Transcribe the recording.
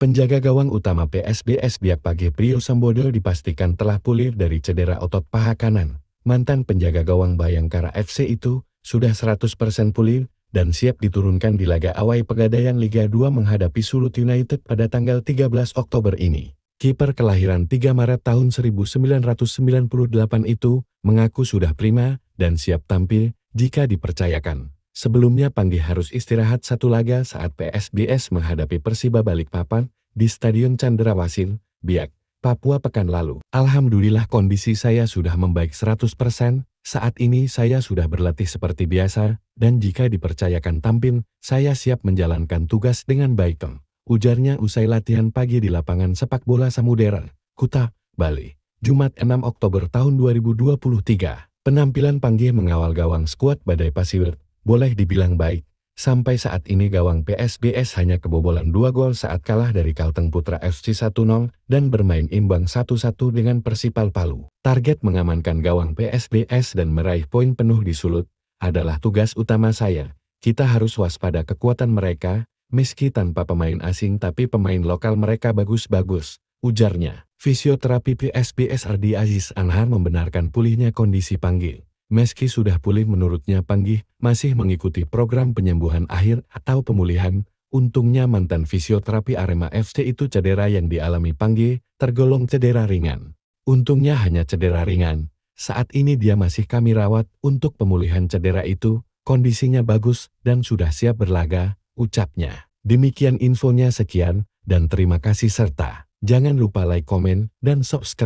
Penjaga gawang utama PSBS Biak Pagi Prio Sambodo dipastikan telah pulih dari cedera otot paha kanan. Mantan penjaga gawang Bayangkara FC itu sudah 100% pulih dan siap diturunkan di laga away pegadaian Liga 2 menghadapi Sulut United pada tanggal 13 Oktober ini. Kiper kelahiran 3 Maret tahun 1998 itu mengaku sudah prima dan siap tampil jika dipercayakan. Sebelumnya Panggi harus istirahat satu laga saat PSBS menghadapi Persiba Balikpapan di Stadion Candrawasin, Biak, Papua pekan lalu. Alhamdulillah kondisi saya sudah membaik 100%, saat ini saya sudah berlatih seperti biasa, dan jika dipercayakan tampil, saya siap menjalankan tugas dengan baik. Ujarnya usai latihan pagi di lapangan sepak bola Samudera, Kuta, Bali, Jumat 6 Oktober tahun 2023. Penampilan Panggih mengawal gawang skuad Badai Pasir boleh dibilang baik. Sampai saat ini gawang PSBS hanya kebobolan dua gol saat kalah dari Kalteng Putra FC 1-0 dan bermain imbang 1-1 dengan Persipal Palu. Target mengamankan gawang PSBS dan meraih poin penuh di sulut adalah tugas utama saya. Kita harus waspada kekuatan mereka, meski tanpa pemain asing tapi pemain lokal mereka bagus-bagus, ujarnya. Fisioterapi PSBS Ardi Aziz Anhar membenarkan pulihnya kondisi panggil meski sudah pulih menurutnya Panggih, masih mengikuti program penyembuhan akhir atau pemulihan. Untungnya mantan fisioterapi Arema FC itu cedera yang dialami Panggih, tergolong cedera ringan. Untungnya hanya cedera ringan. Saat ini dia masih kami rawat untuk pemulihan cedera itu, kondisinya bagus dan sudah siap berlaga, ucapnya. Demikian infonya sekian, dan terima kasih serta jangan lupa like, komen, dan subscribe.